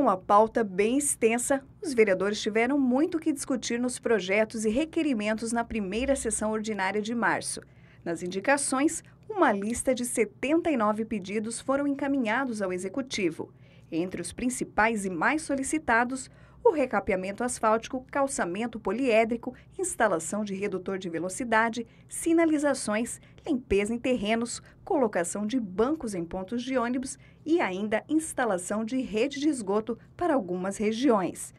Com uma pauta bem extensa, os vereadores tiveram muito que discutir nos projetos e requerimentos na primeira sessão ordinária de março. Nas indicações, uma lista de 79 pedidos foram encaminhados ao Executivo. Entre os principais e mais solicitados, o recapeamento asfáltico, calçamento poliédrico, instalação de redutor de velocidade, sinalizações, limpeza em terrenos, colocação de bancos em pontos de ônibus e ainda instalação de rede de esgoto para algumas regiões.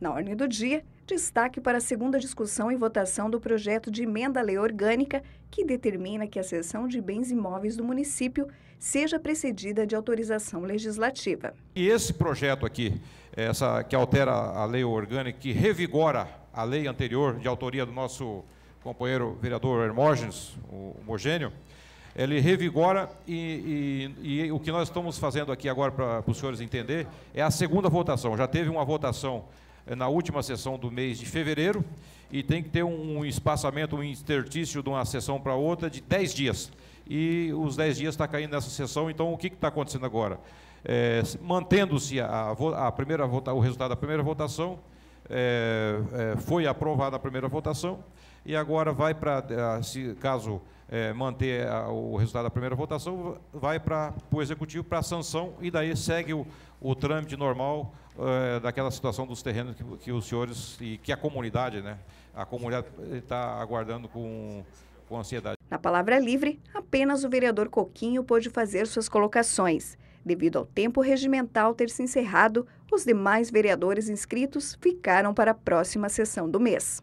Na ordem do dia, destaque para a segunda discussão e votação do projeto de emenda à lei orgânica que determina que a cessão de bens imóveis do município seja precedida de autorização legislativa. E esse projeto aqui, essa que altera a lei orgânica, que revigora a lei anterior de autoria do nosso companheiro vereador Hermógenes, o homogêneo, ele revigora e, e, e, o que nós estamos fazendo aqui agora para, para os senhores entender é a segunda votação. Já teve uma votação eh, na última sessão do mês de fevereiro e tem que ter um espaçamento, um intertício de uma sessão para outra de 10 dias. E os 10 dias está caindo nessa sessão, então o que está acontecendo agora? É, Mantendo-se a, a primeira vota, o resultado da primeira votação, é, é, foi aprovada a primeira votação e agora vai para, se caso é, manter a, o resultado da primeira votação, vai para o Executivo para sanção e daí segue o, o trâmite normal é, daquela situação dos terrenos que, que, os senhores e que a comunidade, né? A comunidade está eh, aguardando com, com ansiedade. Na palavra livre, apenas o vereador Coquinho pôde fazer suas colocações. Devido ao tempo regimental ter se encerrado, os demais vereadores inscritos ficaram para a próxima sessão do mês.